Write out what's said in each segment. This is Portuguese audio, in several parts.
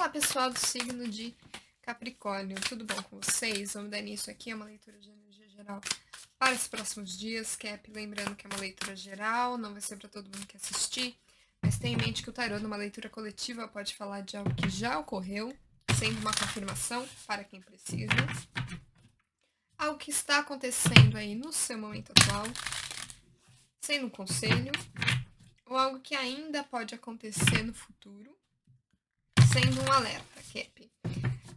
Olá, pessoal do signo de Capricórnio, tudo bom com vocês? Vamos dar início aqui a uma leitura de energia geral para os próximos dias. Cap, lembrando que é uma leitura geral, não vai ser para todo mundo que assistir, mas tenha em mente que o tarô, numa leitura coletiva, pode falar de algo que já ocorreu, sendo uma confirmação para quem precisa. Algo que está acontecendo aí no seu momento atual, sendo um conselho, ou algo que ainda pode acontecer no futuro sendo um alerta, Cap.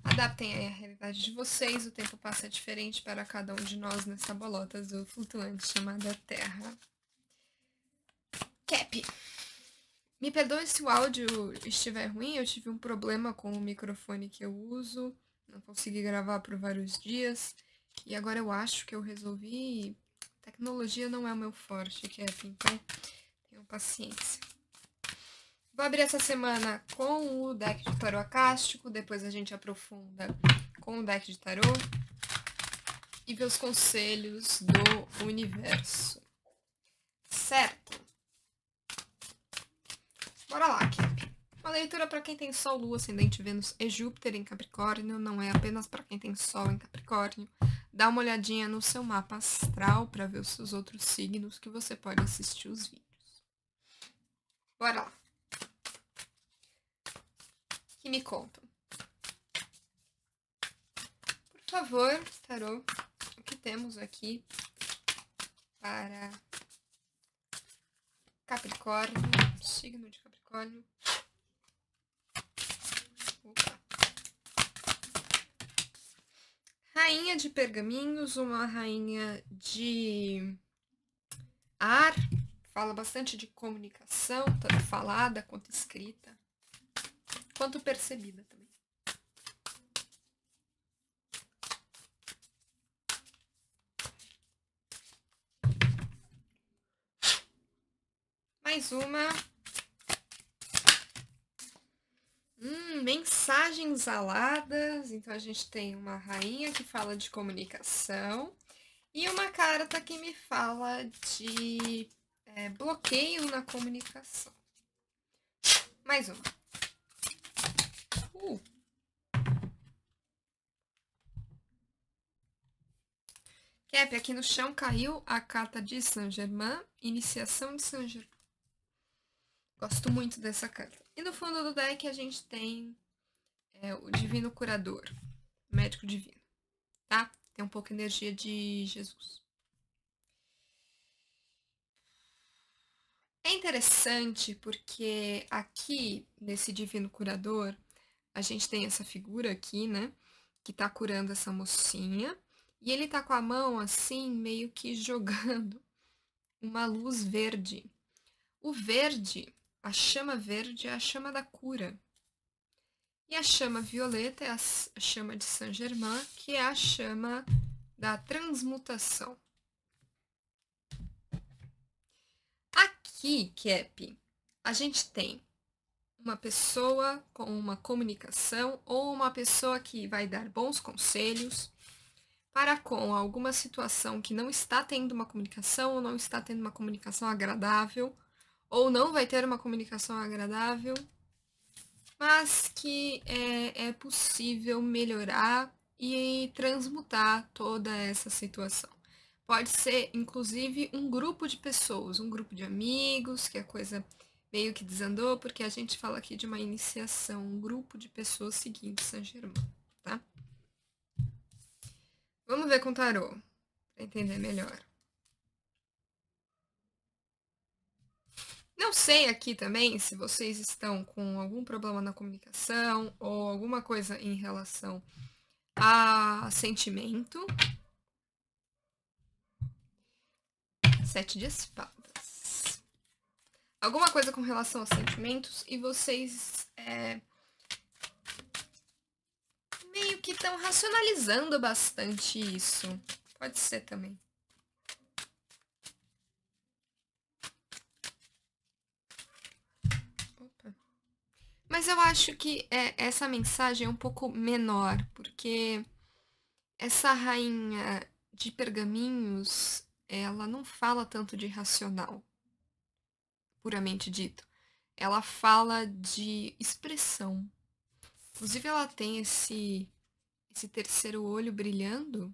Adaptem a realidade de vocês, o tempo passa diferente para cada um de nós nessa bolota azul flutuante chamada Terra. Cap, me perdoe se o áudio estiver ruim, eu tive um problema com o microfone que eu uso, não consegui gravar por vários dias, e agora eu acho que eu resolvi. Tecnologia não é o meu forte, Cap, então tenham paciência. Vou abrir essa semana com o deck de tarô acástico, depois a gente aprofunda com o deck de tarô e ver os conselhos do universo. Certo? Bora lá, Kip. Uma leitura para quem tem Sol, Lua, Ascendente, Vênus e Júpiter em Capricórnio, não é apenas para quem tem Sol em Capricórnio. Dá uma olhadinha no seu mapa astral para ver os seus outros signos que você pode assistir os vídeos. Bora lá que me contam. Por favor, tarô, o que temos aqui para Capricórnio, signo de Capricórnio. Rainha de pergaminhos, uma rainha de ar, fala bastante de comunicação, tanto falada quanto escrita quanto percebida também. Mais uma. Hum, mensagens aladas. Então a gente tem uma rainha que fala de comunicação e uma carta que me fala de é, bloqueio na comunicação. Mais uma. Cap, aqui no chão caiu a carta de Saint-Germain, iniciação de Saint-Germain. Gosto muito dessa carta. E no fundo do deck a gente tem é, o Divino Curador, Médico Divino, tá? Tem um pouco de energia de Jesus. É interessante porque aqui, nesse Divino Curador, a gente tem essa figura aqui, né? Que tá curando essa mocinha. E ele tá com a mão assim, meio que jogando uma luz verde. O verde, a chama verde é a chama da cura. E a chama violeta é a chama de Saint Germain, que é a chama da transmutação. Aqui, Cap, a gente tem uma pessoa com uma comunicação ou uma pessoa que vai dar bons conselhos, para com alguma situação que não está tendo uma comunicação, ou não está tendo uma comunicação agradável, ou não vai ter uma comunicação agradável, mas que é, é possível melhorar e transmutar toda essa situação. Pode ser, inclusive, um grupo de pessoas, um grupo de amigos, que a coisa meio que desandou, porque a gente fala aqui de uma iniciação, um grupo de pessoas seguindo San Germain. Vamos ver com tarô, para entender melhor. Não sei aqui também se vocês estão com algum problema na comunicação ou alguma coisa em relação a sentimento. Sete de espadas. Alguma coisa com relação a sentimentos e vocês é, que estão racionalizando bastante isso. Pode ser também. Opa. Mas eu acho que é, essa mensagem é um pouco menor, porque essa rainha de pergaminhos, ela não fala tanto de racional, puramente dito. Ela fala de expressão. Inclusive, ela tem esse esse terceiro olho brilhando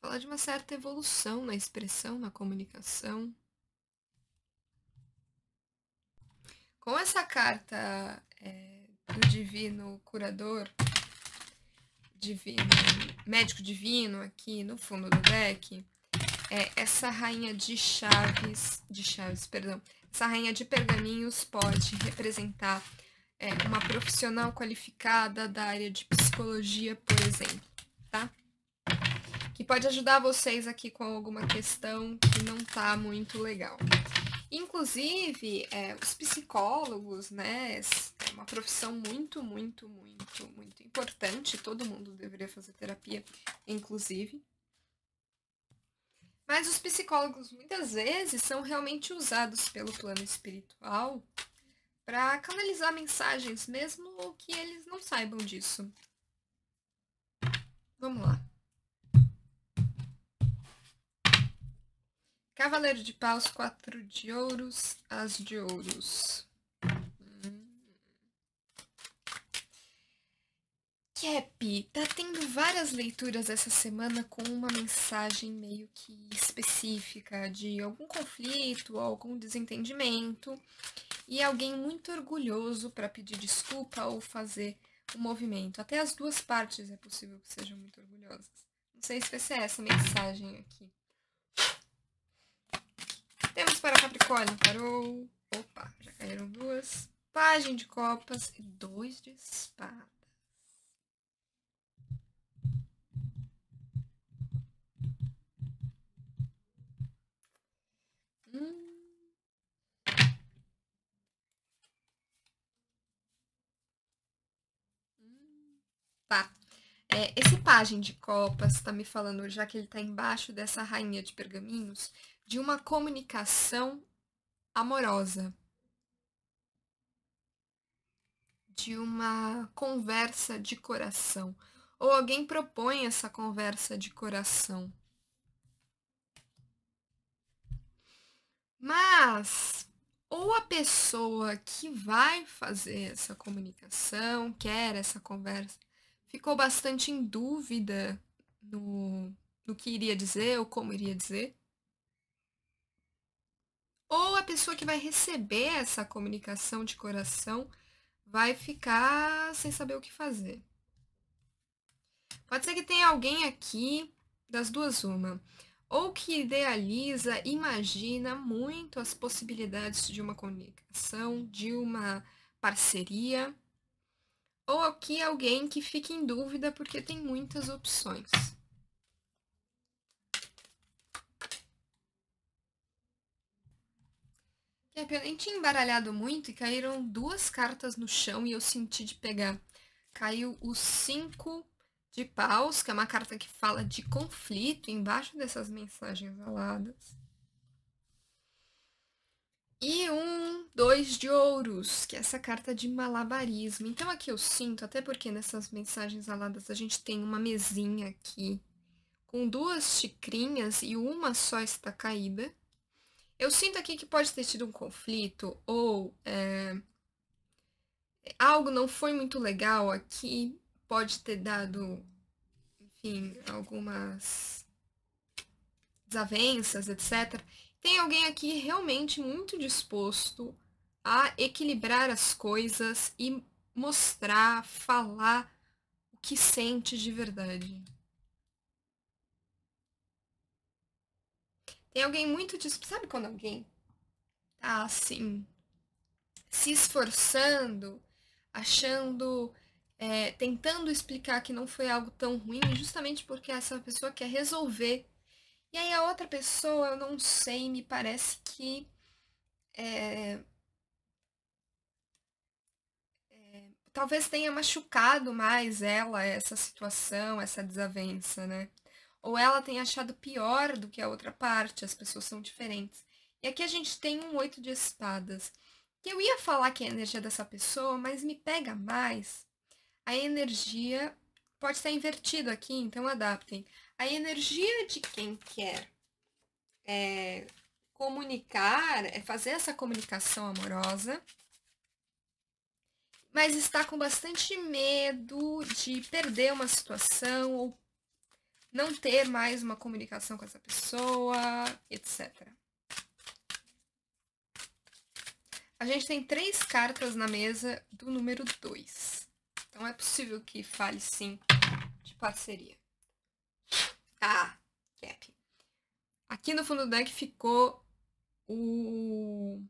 falar de uma certa evolução na expressão, na comunicação. Com essa carta é, do divino curador, divino, médico divino aqui no fundo do deck, é, essa rainha de chaves, de chaves, perdão, essa rainha de pergaminhos pode representar é, uma profissional qualificada da área de psicologia, por exemplo, tá? Que pode ajudar vocês aqui com alguma questão que não tá muito legal. Inclusive, é, os psicólogos, né? É uma profissão muito, muito, muito, muito importante. Todo mundo deveria fazer terapia, inclusive. Mas os psicólogos muitas vezes são realmente usados pelo plano espiritual para canalizar mensagens, mesmo que eles não saibam disso. Vamos lá. Cavaleiro de Paus, quatro de ouros, as de ouros. Hum. Cap, tá tendo várias leituras essa semana com uma mensagem meio que específica de algum conflito, algum desentendimento e alguém muito orgulhoso para pedir desculpa ou fazer o movimento. Até as duas partes é possível que sejam muito orgulhosas. Não sei se vai ser essa mensagem aqui. Temos para Capricórnio, parou. Opa, já caíram duas. Página de copas e dois de espadas. Tá. É, esse pajem de copas está me falando, já que ele está embaixo dessa rainha de pergaminhos, de uma comunicação amorosa. De uma conversa de coração. Ou alguém propõe essa conversa de coração. Mas, ou a pessoa que vai fazer essa comunicação, quer essa conversa ficou bastante em dúvida no, no que iria dizer ou como iria dizer. Ou a pessoa que vai receber essa comunicação de coração vai ficar sem saber o que fazer. Pode ser que tenha alguém aqui das duas uma, ou que idealiza, imagina muito as possibilidades de uma comunicação, de uma parceria, ou aqui é alguém que fique em dúvida porque tem muitas opções. É eu nem tinha embaralhado muito e caíram duas cartas no chão e eu senti de pegar. Caiu o cinco de paus, que é uma carta que fala de conflito embaixo dessas mensagens aladas. E um, dois de ouros, que é essa carta de malabarismo. Então aqui eu sinto, até porque nessas mensagens aladas a gente tem uma mesinha aqui com duas xicrinhas e uma só está caída. Eu sinto aqui que pode ter tido um conflito ou é, algo não foi muito legal aqui, pode ter dado, enfim, algumas desavenças, etc. Tem alguém aqui realmente muito disposto a equilibrar as coisas e mostrar, falar o que sente de verdade. Tem alguém muito disposto. Sabe quando alguém tá assim, se esforçando, achando, é, tentando explicar que não foi algo tão ruim, justamente porque essa pessoa quer resolver e aí a outra pessoa, eu não sei, me parece que é, é, talvez tenha machucado mais ela essa situação, essa desavença, né? Ou ela tenha achado pior do que a outra parte, as pessoas são diferentes. E aqui a gente tem um oito de espadas. Que eu ia falar que é a energia dessa pessoa, mas me pega mais. A energia pode estar invertida aqui, então adaptem a energia de quem quer é, comunicar, é fazer essa comunicação amorosa, mas está com bastante medo de perder uma situação ou não ter mais uma comunicação com essa pessoa, etc. A gente tem três cartas na mesa do número 2. Então é possível que fale sim de parceria. Tá, cap. Aqui no fundo do deck ficou o...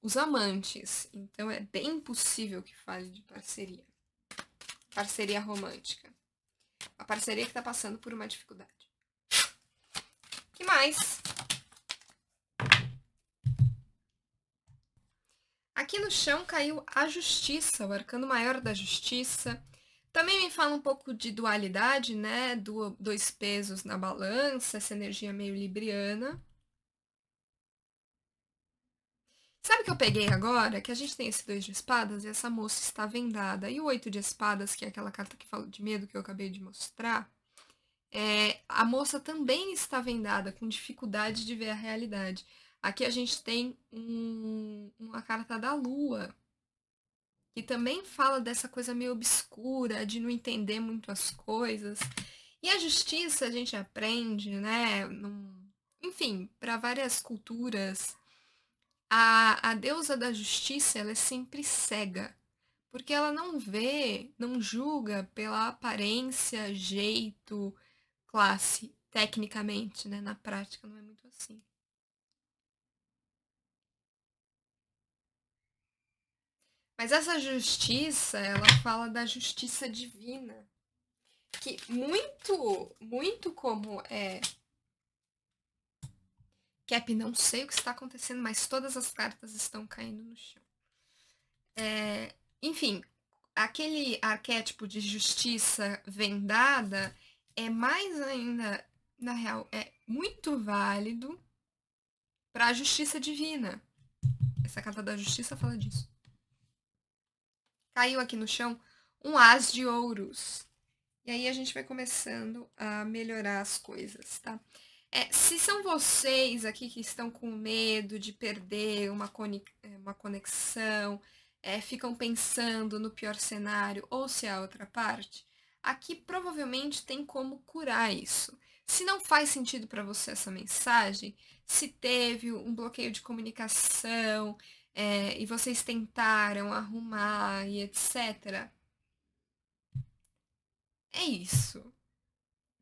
os amantes. Então é bem possível que fale de parceria. Parceria romântica. A parceria que está passando por uma dificuldade. que mais? Aqui no chão caiu a justiça, o arcano maior da justiça, também me fala um pouco de dualidade, né? Do, dois pesos na balança, essa energia meio libriana. Sabe o que eu peguei agora? Que a gente tem esse dois de espadas e essa moça está vendada. E o oito de espadas, que é aquela carta que fala de medo que eu acabei de mostrar, é, a moça também está vendada, com dificuldade de ver a realidade. Aqui a gente tem um, uma carta da lua, que também fala dessa coisa meio obscura, de não entender muito as coisas. E a justiça a gente aprende, né? Num, enfim, para várias culturas, a, a deusa da justiça ela é sempre cega, porque ela não vê, não julga pela aparência, jeito, classe, tecnicamente, né? Na prática não é muito assim. Mas essa justiça, ela fala da justiça divina, que muito, muito como é Cap, não sei o que está acontecendo, mas todas as cartas estão caindo no chão. É, enfim, aquele arquétipo de justiça vendada é mais ainda, na real, é muito válido para a justiça divina. Essa carta da justiça fala disso caiu aqui no chão um as de ouros. E aí a gente vai começando a melhorar as coisas, tá? É, se são vocês aqui que estão com medo de perder uma, é, uma conexão, é, ficam pensando no pior cenário ou se é a outra parte, aqui provavelmente tem como curar isso. Se não faz sentido para você essa mensagem, se teve um bloqueio de comunicação, é, e vocês tentaram arrumar e etc. É isso.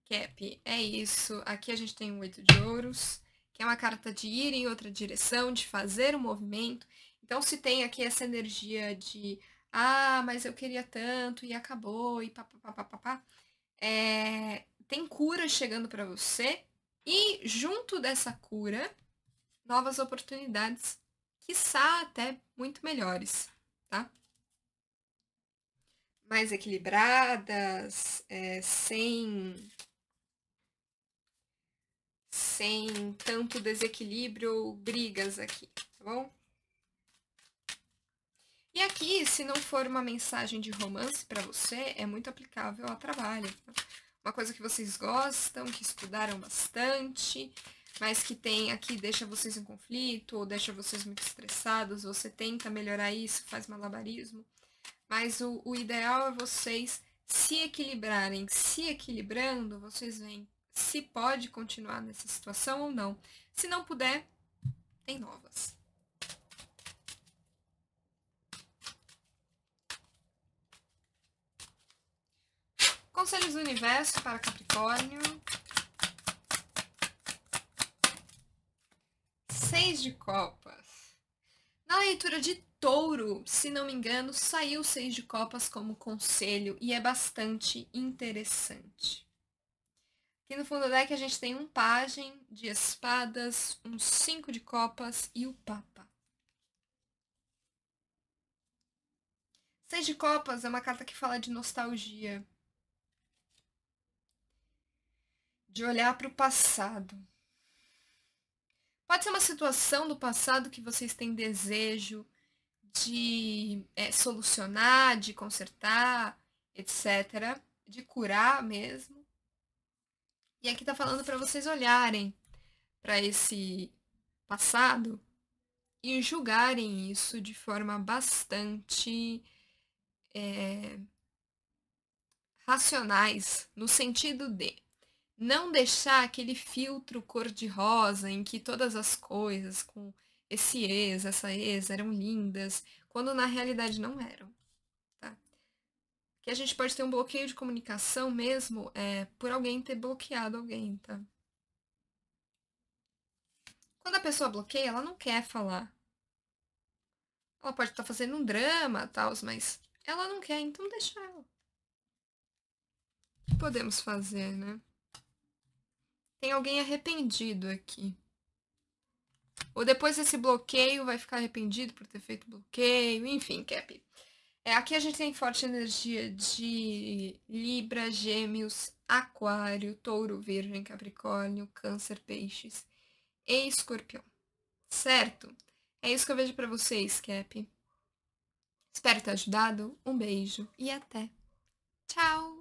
Cap, é isso. Aqui a gente tem o oito de ouros, que é uma carta de ir em outra direção, de fazer um movimento. Então, se tem aqui essa energia de, ah, mas eu queria tanto e acabou, e papapá, é, tem cura chegando para você e, junto dessa cura, novas oportunidades quiçá até muito melhores, tá? Mais equilibradas, é, sem, sem tanto desequilíbrio ou brigas aqui, tá bom? E aqui, se não for uma mensagem de romance para você, é muito aplicável ao trabalho. Tá? Uma coisa que vocês gostam, que estudaram bastante, mas que tem aqui deixa vocês em conflito ou deixa vocês muito estressados, você tenta melhorar isso, faz malabarismo. Mas o, o ideal é vocês se equilibrarem. Se equilibrando, vocês veem se pode continuar nessa situação ou não. Se não puder, tem novas. Conselhos do Universo para Capricórnio. seis de copas. Na leitura de Touro, se não me engano, saiu seis de copas como conselho e é bastante interessante. Aqui no fundo do deck a gente tem um página de espadas, um cinco de copas e o papa. Seis de copas é uma carta que fala de nostalgia. De olhar para o passado. Pode ser uma situação do passado que vocês têm desejo de é, solucionar, de consertar, etc. De curar mesmo. E aqui está falando para vocês olharem para esse passado e julgarem isso de forma bastante é, racionais, no sentido de não deixar aquele filtro cor-de-rosa em que todas as coisas com esse ex, essa ex eram lindas, quando na realidade não eram. Tá? Que a gente pode ter um bloqueio de comunicação mesmo é, por alguém ter bloqueado alguém, tá? Quando a pessoa bloqueia, ela não quer falar. Ela pode estar tá fazendo um drama, tal, mas ela não quer, então deixa ela. O que podemos fazer, né? Tem alguém arrependido aqui. Ou depois desse bloqueio vai ficar arrependido por ter feito bloqueio, enfim, Cap. É, aqui a gente tem forte energia de Libra, Gêmeos, Aquário, Touro, Virgem, Capricórnio, Câncer, Peixes e Escorpião. Certo? É isso que eu vejo para vocês, Cap. Espero ter ajudado. Um beijo e até. Tchau!